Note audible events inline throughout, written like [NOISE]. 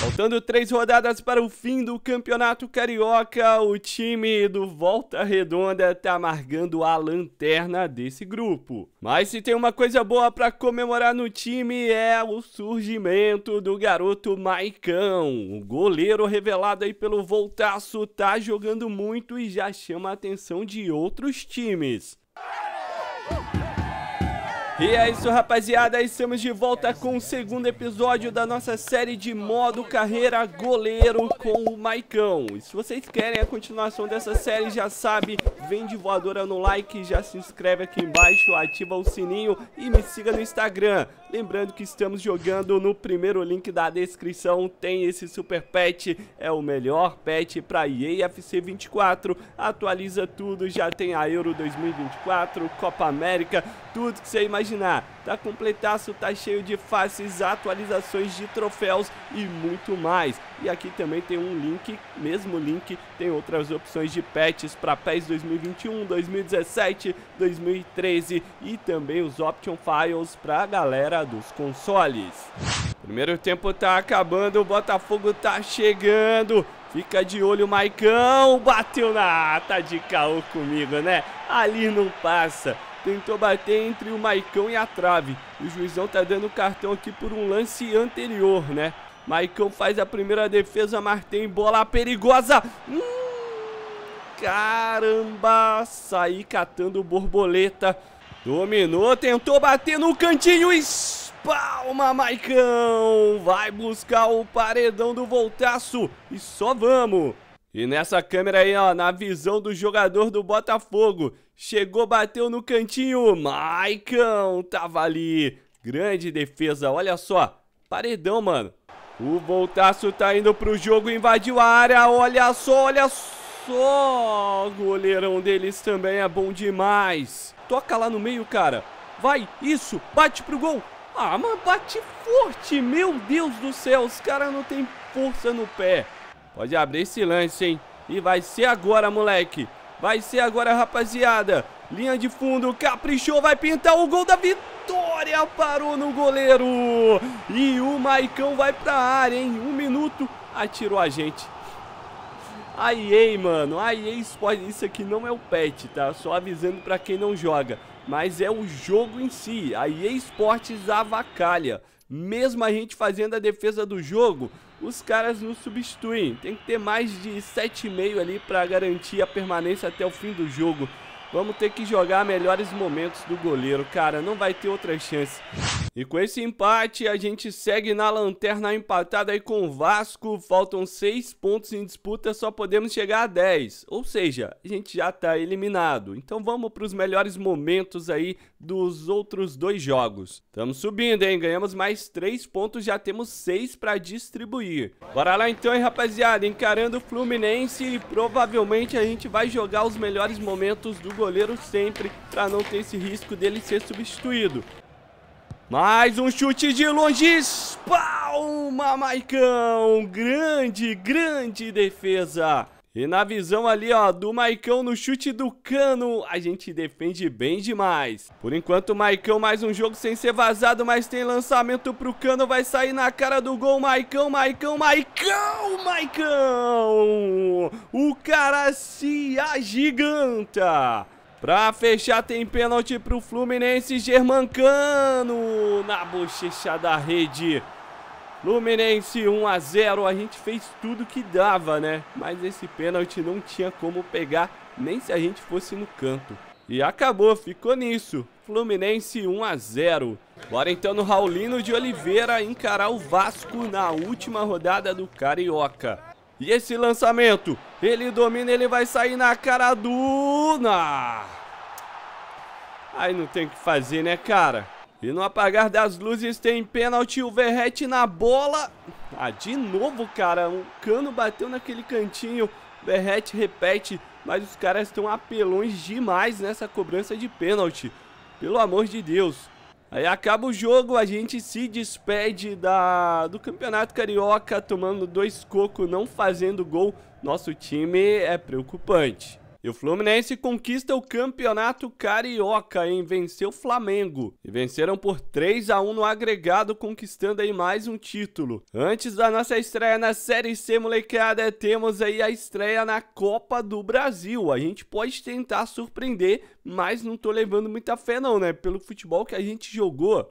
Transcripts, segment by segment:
Faltando três rodadas para o fim do Campeonato Carioca, o time do Volta Redonda está amargando a lanterna desse grupo. Mas se tem uma coisa boa para comemorar no time é o surgimento do garoto Maicão. O goleiro revelado aí pelo Voltaço tá jogando muito e já chama a atenção de outros times. E é isso, rapaziada. Estamos de volta com o segundo episódio da nossa série de modo carreira goleiro com o Maicão. E se vocês querem a continuação dessa série, já sabe, vem de voadora no like, já se inscreve aqui embaixo, ativa o sininho e me siga no Instagram. Lembrando que estamos jogando no primeiro link da descrição, tem esse super pet, é o melhor pet para EAFC 24, atualiza tudo, já tem a Euro 2024, Copa América, tudo que você imaginar. Tá completaço, tá cheio de faces, atualizações de troféus e muito mais. E aqui também tem um link, mesmo link, tem outras opções de patches para PES 2021, 2017, 2013 e também os option files para a galera dos consoles. Primeiro tempo tá acabando, o Botafogo tá chegando. Fica de olho, Maicão. Bateu na ata tá de caô comigo, né? Ali não passa tentou bater entre o Maicão e a trave. O juizão tá dando cartão aqui por um lance anterior, né? Maicão faz a primeira defesa, tem bola perigosa. Hum, caramba, saí catando borboleta. Dominou, tentou bater no cantinho, espalma Maicão. Vai buscar o paredão do voltaço e só vamos. E nessa câmera aí, ó, na visão do jogador do Botafogo. Chegou, bateu no cantinho. Maicon tava ali. Grande defesa, olha só. Paredão, mano. O Voltaço tá indo pro jogo, invadiu a área. Olha só, olha só. O goleirão deles também é bom demais. Toca lá no meio, cara. Vai, isso, bate pro gol. Ah, mas bate forte, meu Deus do céu. Os caras não tem força no pé. Pode abrir esse lance, hein? E vai ser agora, moleque. Vai ser agora, rapaziada. Linha de fundo, caprichou, vai pintar o gol da vitória. Parou no goleiro. E o Maicão vai pra área, hein? Um minuto, atirou a gente. A ei, mano, a EA isso aqui não é o pet, tá? Só avisando pra quem não joga. Mas é o jogo em si. A esportes avacalha. Mesmo a gente fazendo a defesa do jogo, os caras não substituem. Tem que ter mais de 7,5 ali para garantir a permanência até o fim do jogo. Vamos ter que jogar melhores momentos do goleiro, cara. Não vai ter outra chance. E com esse empate, a gente segue na lanterna empatada aí com o Vasco. Faltam 6 pontos em disputa, só podemos chegar a 10. Ou seja, a gente já tá eliminado. Então vamos para os melhores momentos aí dos outros dois jogos. Estamos subindo, hein? Ganhamos mais 3 pontos, já temos 6 para distribuir. Bora lá então, hein, rapaziada? Encarando o Fluminense e provavelmente a gente vai jogar os melhores momentos do goleiro sempre para não ter esse risco dele ser substituído. Mais um chute de longe, espalma, Maicão! Grande, grande defesa! E na visão ali, ó, do Maicão no chute do cano, a gente defende bem demais. Por enquanto, Maicão mais um jogo sem ser vazado, mas tem lançamento pro cano, vai sair na cara do gol, Maicão, Maicão, Maicão, Maicão! O cara se agiganta! Pra fechar tem pênalti pro Fluminense, Germancano, na bochecha da rede. Luminense 1 a 0. A gente fez tudo que dava, né? Mas esse pênalti não tinha como pegar nem se a gente fosse no canto. E acabou, ficou nisso. Fluminense 1 a 0. Bora então no Raulino de Oliveira encarar o Vasco na última rodada do Carioca. E esse lançamento, ele domina, ele vai sair na cara do... Na... Aí não tem o que fazer, né, cara? E no apagar das luzes tem pênalti, o Verrete na bola. Ah, de novo, cara, um cano bateu naquele cantinho. Verrete repete, mas os caras estão apelões demais nessa cobrança de pênalti. Pelo amor de Deus. Aí acaba o jogo, a gente se despede da, do Campeonato Carioca, tomando dois cocos, não fazendo gol. Nosso time é preocupante. E o Fluminense conquista o campeonato carioca, em Venceu o Flamengo. E venceram por 3 a 1 no agregado, conquistando aí mais um título. Antes da nossa estreia na Série C, molecada, temos aí a estreia na Copa do Brasil. A gente pode tentar surpreender, mas não tô levando muita fé não, né? Pelo futebol que a gente jogou.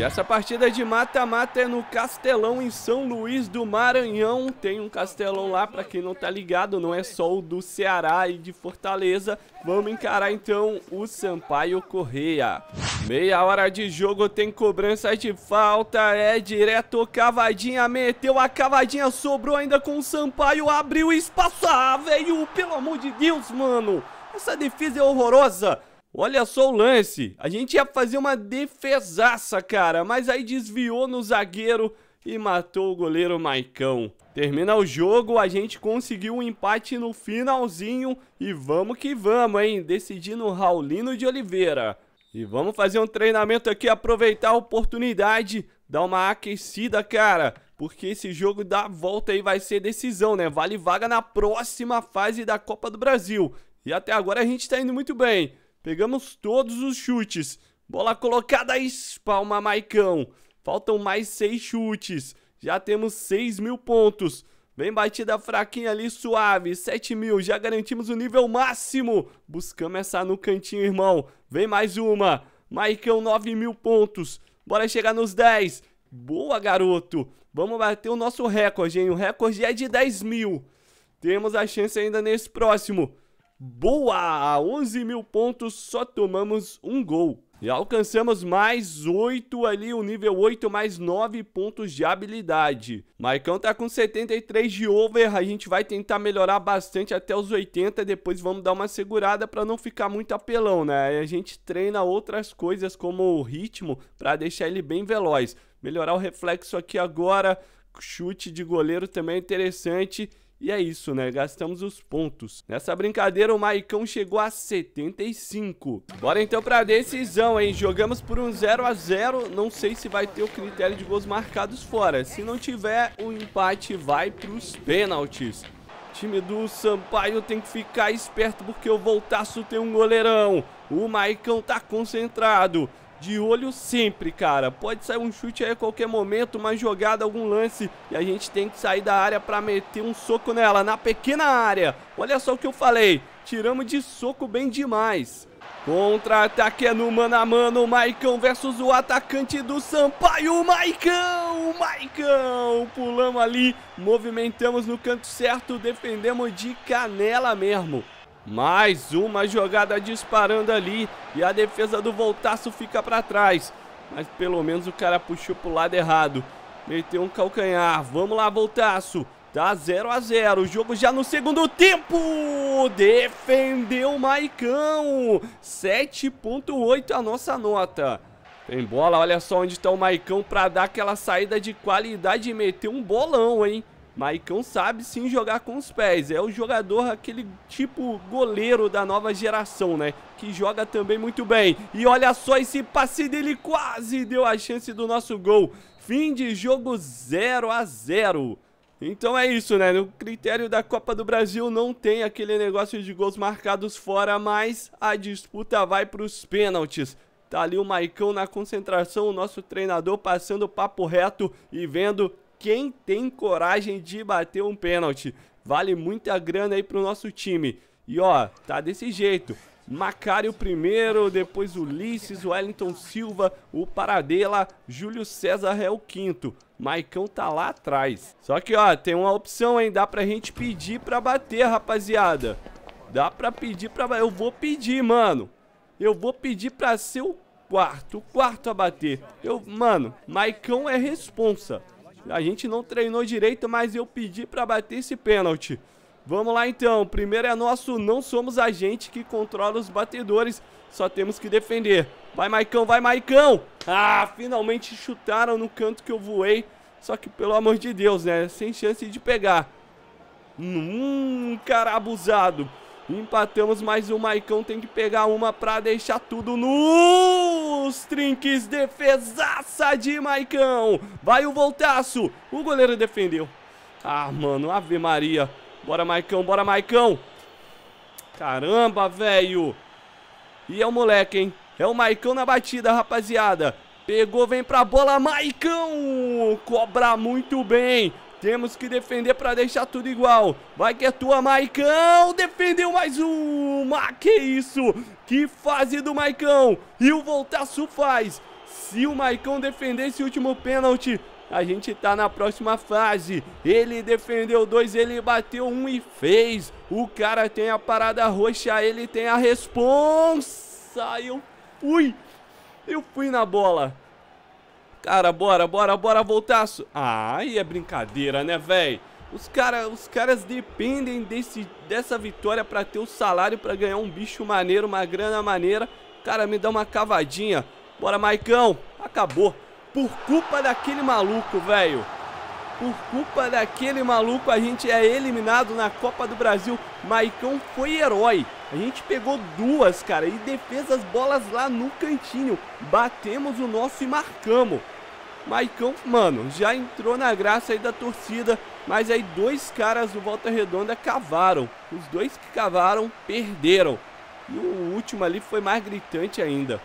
E essa partida de mata-mata é no Castelão em São Luís do Maranhão. Tem um Castelão lá, para quem não tá ligado, não é só o do Ceará e de Fortaleza. Vamos encarar então o Sampaio Correia. Meia hora de jogo, tem cobrança de falta, é direto, cavadinha, meteu a cavadinha, sobrou ainda com o Sampaio, abriu espaço, ah, velho, pelo amor de Deus, mano. Essa defesa é horrorosa. Olha só o lance. A gente ia fazer uma defesaça, cara, mas aí desviou no zagueiro e matou o goleiro Maicão. Termina o jogo, a gente conseguiu um empate no finalzinho e vamos que vamos, hein? Decidindo Raulino de Oliveira. E vamos fazer um treinamento aqui, aproveitar a oportunidade, dar uma aquecida, cara. Porque esse jogo da volta aí vai ser decisão, né? Vale vaga na próxima fase da Copa do Brasil. E até agora a gente tá indo muito bem. Pegamos todos os chutes. Bola colocada, espalma Maicão. Faltam mais seis chutes. Já temos seis mil pontos. Vem batida fraquinha ali, suave. sete mil, já garantimos o nível máximo. Buscamos essa no cantinho, irmão. Vem mais uma. Maicão, nove mil pontos. Bora chegar nos dez Boa, garoto. Vamos bater o nosso recorde, hein? O recorde é de 10 mil. Temos a chance ainda nesse próximo boa! A 11 mil pontos, só tomamos um gol. E alcançamos mais 8 ali, o nível 8, mais 9 pontos de habilidade. Maicão tá com 73 de over, a gente vai tentar melhorar bastante até os 80, depois vamos dar uma segurada para não ficar muito apelão, né? E a gente treina outras coisas como o ritmo para deixar ele bem veloz. Melhorar o reflexo aqui agora, chute de goleiro também é interessante e é isso, né? Gastamos os pontos. Nessa brincadeira, o Maicão chegou a 75. Bora então pra decisão, hein? Jogamos por um 0 a 0 Não sei se vai ter o critério de gols marcados fora. Se não tiver, o empate vai pros pênaltis. Time do Sampaio tem que ficar esperto porque o Voltaço tem um goleirão. O Maicão tá concentrado de olho sempre, cara. Pode sair um chute aí a qualquer momento, uma jogada, algum lance. E a gente tem que sair da área para meter um soco nela, na pequena área. Olha só o que eu falei. Tiramos de soco bem demais. Contra-ataque é no mano a mano, Maicão versus o atacante do Sampaio, Maicão, Maicão, pulamos ali, movimentamos no canto certo, defendemos de canela mesmo. Mais uma jogada disparando ali e a defesa do Voltaço fica para trás. Mas pelo menos o cara puxou pro lado errado. Meteu um calcanhar. Vamos lá, Voltaço. Tá 0 a 0 O jogo já no segundo tempo. Defendeu o Maicão. 7.8 a nossa nota. Tem bola, olha só onde está o Maicão para dar aquela saída de qualidade e meter um bolão, hein? Maicão sabe sim jogar com os pés. É o jogador, aquele tipo goleiro da nova geração, né? Que joga também muito bem. E olha só esse passe dele, quase deu a chance do nosso gol. Fim de jogo 0 a 0 então é isso, né? No critério da Copa do Brasil não tem aquele negócio de gols marcados fora, mas a disputa vai para os pênaltis. Tá ali o Maicão na concentração, o nosso treinador passando papo reto e vendo quem tem coragem de bater um pênalti. Vale muita grana aí pro nosso time. E ó, tá desse jeito. Macário primeiro, depois Ulisses, Wellington Silva, o Paradela, Júlio César é o quinto. Maicão tá lá atrás. Só que ó, tem uma opção, hein? Dá pra gente pedir pra bater, rapaziada. Dá pra pedir pra bater. Eu vou pedir, mano. Eu vou pedir pra ser o quarto. O quarto a bater. Eu, mano, Maicão é responsa. A gente não treinou direito, mas eu pedi para bater esse pênalti. Vamos lá então, primeiro é nosso, não somos a gente que controla os batedores, só temos que defender. Vai Maicão, vai Maicão! Ah, finalmente chutaram no canto que eu voei, só que pelo amor de Deus, né, sem chance de pegar. Hum, cara abusado. Empatamos mais um. Maicão tem que pegar uma pra deixar tudo nos trinques. Defesaça de Maicão. Vai o voltaço. O goleiro defendeu. Ah, mano. Ave Maria. Bora, Maicão. Bora, Maicão. Caramba, velho. E é o moleque, hein? É o Maicão na batida, rapaziada. Pegou, vem pra bola, Maicão! Cobra muito bem. Temos que defender para deixar tudo igual. Vai que é tua, Maicão. Defendeu mais uma. Ah, que isso? Que fase do Maicão. E o Voltaço faz. Se o Maicão defender esse último pênalti, a gente tá na próxima fase. Ele defendeu dois, ele bateu um e fez. O cara tem a parada roxa, ele tem a responsa. Eu fui. Eu fui na bola. Cara, bora, bora, bora, voltaço. Ah, é brincadeira, né, velho? Os, cara, os caras dependem desse, dessa vitória para ter o salário para ganhar um bicho maneiro, uma grana maneira. Cara, me dá uma cavadinha. Bora, Maicão. Acabou. Por culpa daquele maluco, velho. Por culpa daquele maluco, a gente é eliminado na Copa do Brasil. Maicão foi herói. A gente pegou duas, cara, e defesas bolas lá no cantinho. Batemos o nosso e marcamos. Maicão, mano, já entrou na graça aí da torcida, mas aí dois caras do Volta Redonda cavaram. Os dois que cavaram perderam. E o último ali foi mais gritante ainda.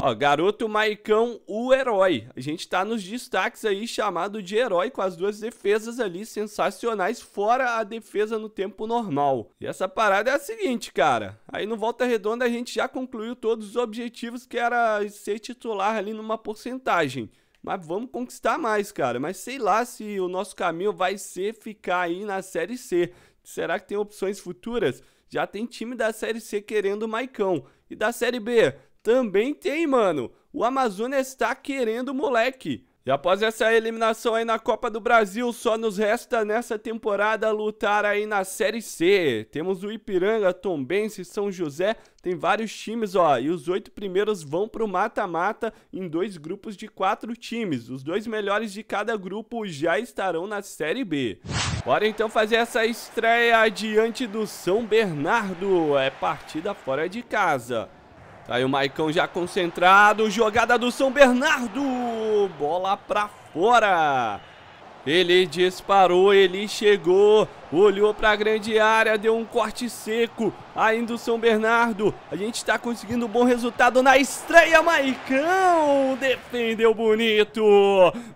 Ó, garoto Maicão, o herói. A gente tá nos destaques aí, chamado de herói, com as duas defesas ali sensacionais, fora a defesa no tempo normal. E essa parada é a seguinte, cara. Aí no Volta Redonda a gente já concluiu todos os objetivos que era ser titular ali numa porcentagem. Mas vamos conquistar mais, cara. Mas sei lá se o nosso caminho vai ser ficar aí na Série C. Será que tem opções futuras? Já tem time da Série C querendo o Maicão. E da Série B? Também tem, mano. O Amazonas está querendo o moleque. E após essa eliminação aí na Copa do Brasil, só nos resta nessa temporada lutar aí na Série C. Temos o Ipiranga, Tombense, São José, tem vários times, ó, e os oito primeiros vão pro mata-mata em dois grupos de quatro times. Os dois melhores de cada grupo já estarão na Série B. Bora então fazer essa estreia diante do São Bernardo, é partida fora de casa. Tá aí o Maicão já concentrado. Jogada do São Bernardo. Bola pra fora. Ele disparou, ele chegou, olhou para a grande área, deu um corte seco. Ainda o São Bernardo, a gente está conseguindo um bom resultado na estreia. Maicão defendeu bonito.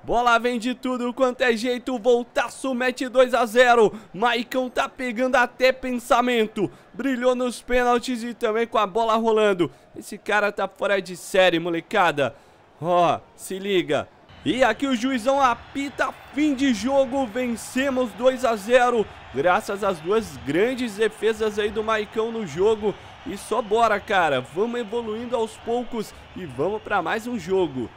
Bola vem de tudo quanto é jeito. Voltaço mete 2 a 0. Maicão tá pegando até pensamento. Brilhou nos pênaltis e também com a bola rolando. Esse cara tá fora de série, molecada. Ó, oh, se liga. E aqui o juizão apita, fim de jogo, vencemos 2 a 0 graças às duas grandes defesas aí do Maicão no jogo. E só bora, cara, vamos evoluindo aos poucos e vamos para mais um jogo.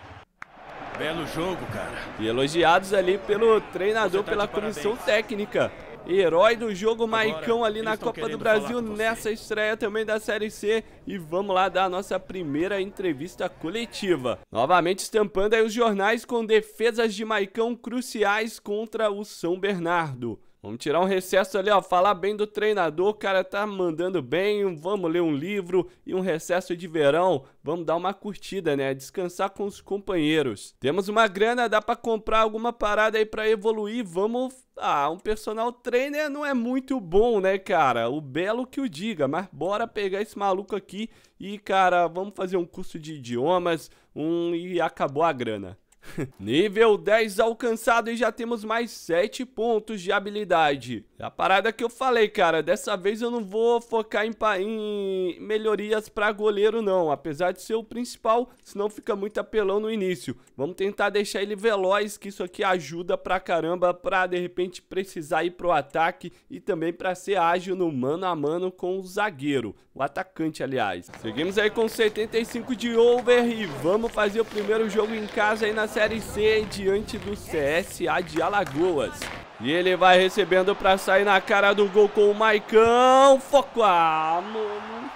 Belo jogo, cara. E elogiados ali pelo tá treinador, tá pela comissão técnica. Herói do jogo, Agora, Maicão ali na Copa do Brasil, nessa estreia também da Série C. E vamos lá dar a nossa primeira entrevista coletiva. Novamente estampando aí os jornais com defesas de Maicão cruciais contra o São Bernardo. Vamos tirar um recesso ali, ó, falar bem do treinador, o cara tá mandando bem, vamos ler um livro e um recesso de verão, vamos dar uma curtida, né, descansar com os companheiros. Temos uma grana, dá para comprar alguma parada aí para evoluir, vamos... Ah, um personal trainer não é muito bom, né, cara? O belo que o diga, mas bora pegar esse maluco aqui e, cara, vamos fazer um curso de idiomas, um e acabou a grana. [LAUGHS] Nível 10 alcançado e já temos mais 7 pontos de habilidade. É a parada que eu falei, cara, dessa vez eu não vou focar em, em melhorias para goleiro não, apesar de ser o principal, senão fica muito apelão no início. Vamos tentar deixar ele veloz, que isso aqui ajuda pra caramba pra de repente precisar ir pro ataque e também pra ser ágil no mano a mano com o zagueiro, o atacante aliás. Seguimos aí com 75 de over e vamos fazer o primeiro jogo em casa aí na Série C diante do CSA de Alagoas. E ele vai recebendo para sair na cara do gol com o Maicão. Foco! Ah, mano.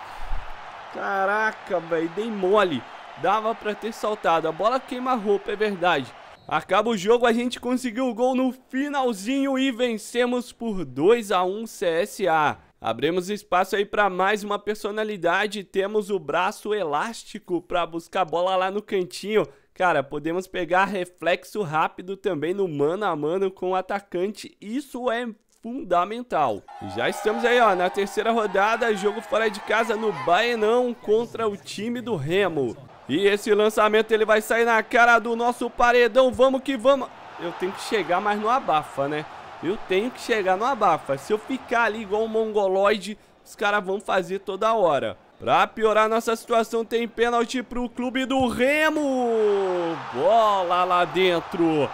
Caraca, velho. Dei mole. Dava para ter saltado. A bola queima a roupa, é verdade. Acaba o jogo, a gente conseguiu o gol no finalzinho e vencemos por 2 a 1 CSA. Abrimos espaço aí para mais uma personalidade, temos o braço elástico para buscar a bola lá no cantinho. Cara, podemos pegar reflexo rápido também no mano a mano com o atacante. Isso é fundamental. Já estamos aí, ó, na terceira rodada, jogo fora de casa no Baenão contra o time do Remo. E esse lançamento ele vai sair na cara do nosso paredão. Vamos que vamos. Eu tenho que chegar, mas não abafa, né? Eu tenho que chegar no abafa. Se eu ficar ali igual um mongoloide, os caras vão fazer toda hora. Pra piorar nossa situação, tem pênalti pro clube do Remo. Bola lá dentro.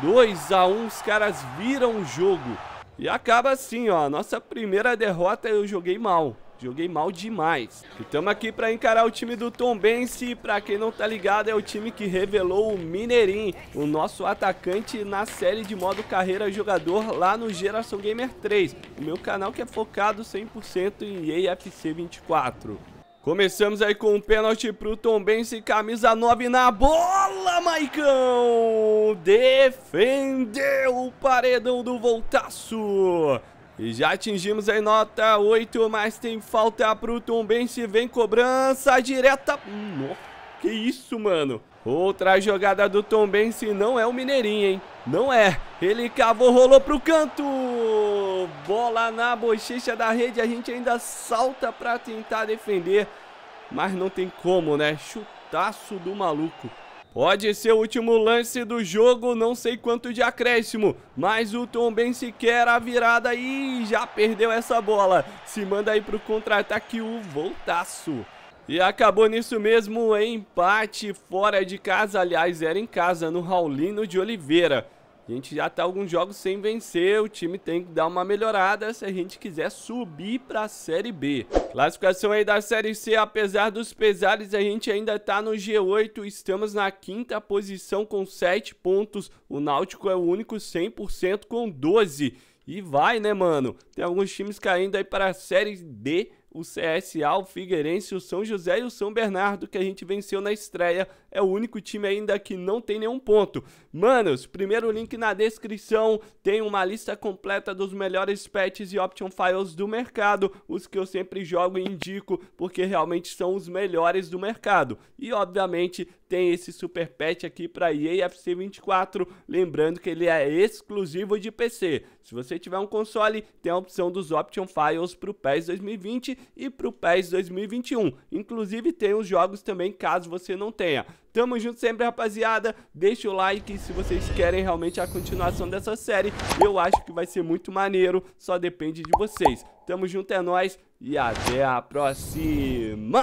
2 a 1 um, os caras viram o jogo. E acaba assim, ó. Nossa primeira derrota eu joguei mal. Joguei mal demais. estamos aqui para encarar o time do Tombense. Para quem não tá ligado, é o time que revelou o Mineirinho, o nosso atacante na série de modo carreira jogador lá no Geração Gamer 3. O meu canal que é focado 100% em AFC 24. Começamos aí com um pênalti pro Tombense, camisa 9 na bola, Maicão! Defendeu o paredão do Voltaço! E já atingimos aí nota 8, mas tem falta pro Tombense, vem cobrança direta. Nossa, hum, que isso, mano. Outra jogada do Tombense não é o Mineirinho, hein? Não é. Ele cavou, rolou pro canto. Bola na bochecha da rede, a gente ainda salta pra tentar defender. Mas não tem como, né? Chutaço do maluco. Pode ser o último lance do jogo, não sei quanto de acréscimo, mas o Tom bem sequer a virada e já perdeu essa bola. Se manda aí pro contra-ataque o voltaço. E acabou nisso mesmo, empate fora de casa, aliás, era em casa, no Raulino de Oliveira. A gente já tá alguns jogos sem vencer, o time tem que dar uma melhorada se a gente quiser subir para a Série B. Classificação aí da Série C, apesar dos pesares, a gente ainda tá no G8, estamos na quinta posição com 7 pontos. O Náutico é o único 100% com 12. E vai, né, mano? Tem alguns times caindo aí para a Série D, o CSA, o Figueirense, o São José e o São Bernardo, que a gente venceu na estreia é o único time ainda que não tem nenhum ponto. Manos, primeiro link na descrição, tem uma lista completa dos melhores patches e option files do mercado, os que eu sempre jogo e indico, porque realmente são os melhores do mercado. E obviamente tem esse super patch aqui para EAFC 24, lembrando que ele é exclusivo de PC. Se você tiver um console, tem a opção dos option files para o PES 2020 e para o PES 2021. Inclusive tem os jogos também caso você não tenha. Tamo junto sempre, rapaziada. Deixa o like se vocês querem realmente a continuação dessa série. Eu acho que vai ser muito maneiro, só depende de vocês. Tamo junto, é nóis e até a próxima!